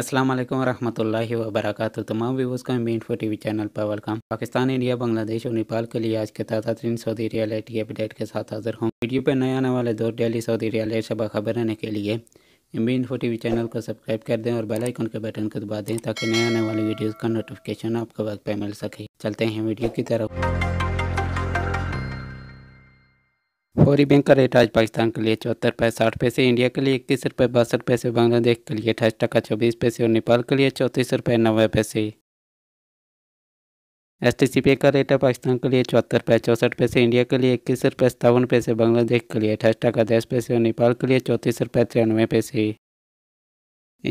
असलम वरह वबरक तमाम व्यूवर्स का मेन फो टी वी चैनल पर वेलकम पाकिस्तान इंडिया बांग्लादेश और नेपाल के लिए आज के ताज़ा तरीन सऊदी रियलिटी अपडेट के साथ हाजिर हूँ वीडियो पर नए आने वाले दो डेली सऊदी रियलिटी से बाखबर रहने के लिए मेन फो टी वी चैनल को सब्सक्राइब कर दें और बेल आइकन के बटन को दबा दें ताकि नए आने वाली वीडियोज़ का नोटिफिकेशन आपको वक्त पर मिल सके चलते हैं वीडियो की तरफ लाहौरी बैंक का रेट आज पाकिस्तान के लिए चौहत्तर पैसे साठ पैसे इंडिया के लिए इक्कीस रुपये बासठ पैसे बांग्लादेश के लिए अठाईस टका चौबीस पैसे और नेपाल के लिए चौंतीस रुपये नब्बे पैसे एस टी सी पे का रेट है पाकिस्तान के लिए चौहत्तर पैसे चौंसठ पैसे इंडिया के लिए इक्कीस रुपये सत्तावन पैसे बांग्लादेश के लिए अठाईस टका दस पैसे और नेपाल के लिए चौंतीस रुपये तिरानवे पैसे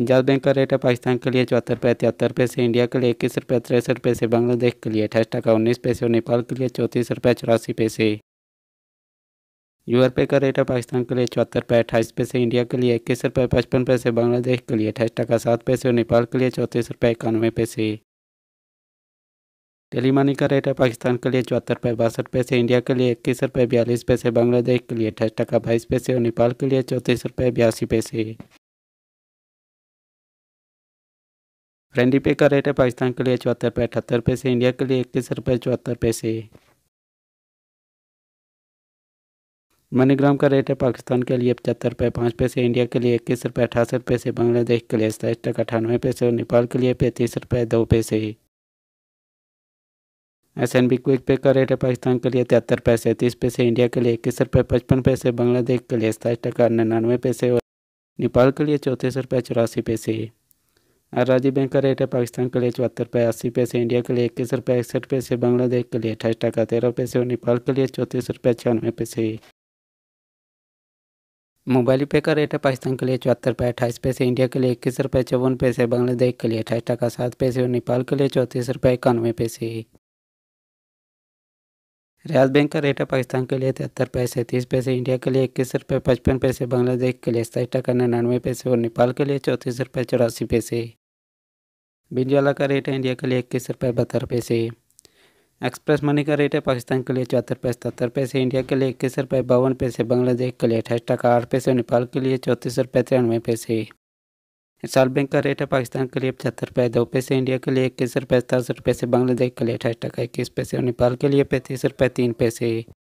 इंजाज बैंक का रेट है पाकिस्तान के लिए चौहत्तर रुपये तिहत्तर पैसे इंडिया के लिए इक्कीस रुपये तिरसठ पैसे बांग्लादेश के लिए अठाईस टका उन्नीस पैसे और नेपाल के लिए चौंतीस रुपये चौरासी पैसे यूआर पे का रेट है पाकिस्तान के लिए चौहत्तर रुपये अट्ठाईस पैसे इंडिया के लिए इक्कीस रुपये पचपन पैसे बांग्लादेश के लिए अट्ठाईस टका सात पैसे और नेपाल के लिए चौंतीस रुपये इक्यानवे पैसे टेलीमानी का रेट है पाकिस्तान के लिए चौहत्तर रुपये बासठ पैसे इंडिया के लिए इक्कीस रुपये बयालीस पैसे बांग्लादेश के लिए अट्ठाईस टका बाईस पैसे और नेपाल के लिए चौंतीस रुपये बयासी पैसे फ्रेंडी पे का रेट है पाकिस्तान के लिए चौहत्तर रुपये अठहत्तर पैसे इंडिया के लिए इक्कीस रुपये चौहत्तर पैसे मनीग्राम का रेट है पाकिस्तान के लिए पचहत्तर रुपये पाँच पैसे इंडिया के लिए इक्कीस रुपये अठासठ पैसे बांग्लादेश के लिए सताईस टक अठानवे पैसे और नेपाल के लिए पैंतीस रुपये दो पैसे ही S N B quick pay का रेट है पाकिस्तान के लिए तिहत्तर पैसे तीस पैसे इंडिया के लिए इक्कीस रुपये पचपन पैसे बांग्लादेश के लिए सताईस टका निन्यानवे पैसे और नेपाल के लिए चौंतीस रुपये चौरासी पैसे ही राजी बैंक का रेट है पाकिस्तान के लिए चौहत्तर रुपये अस्सी पैसे इंडिया के लिए इक्कीस रुपये इकसठ पैसे बांग्लादेश के लिए अठाईस टका तेरह पैसे और नेपाल के लिए चौंतीस रुपये छियानवे पैसे मोबाइल पे का रेट है तो पाकिस्तान के लिए चौहत्तर रुपये अट्ठाईस पैसे इंडिया के लिए इक्कीस रुपये चौवन पैसे बांग्लादेश के लिए अट्ठाईस टका सात पैसे और नेपाल के लिए चौंतीस रुपये इक्यानवे पैसे रियाज बैंक का रेट है पाकिस्तान के लिए तिहत्तर पैसे तीस पैसे इंडिया के लिए इक्कीस रुपये पचपन पैसे बांग्लादेश के लिए सताईस टका निन्यानवे पैसे और नेपाल के लिए चौंतीस रुपये चौरासी पैसे बिंजवाला का रेट है इंडिया के लिए इक्कीस रुपये बहत्तर पैसे एक्सप्रेस मनी का रेट है पाकिस्तान के लिए चौहत्तर पैसे सतहत्तर पैसे इंडिया के लिए इक्कीस रुपये बावन पैसे बांग्लादेश के लिए अठाईस टका आठ पैसे नेपाल के लिए चौंतीस रुपये तिरानवे पैसे साल बैंक का रेट है पाकिस्तान के लिए पचहत्तर रुपये दो पैसे इंडिया के लिए इक्कीस रुपये सतासठ पैसे बांग्लादेश के लिए अठाईस टका इक्कीस पैसे और नेपाल के लिए पैंतीस रुपये तीन पैसे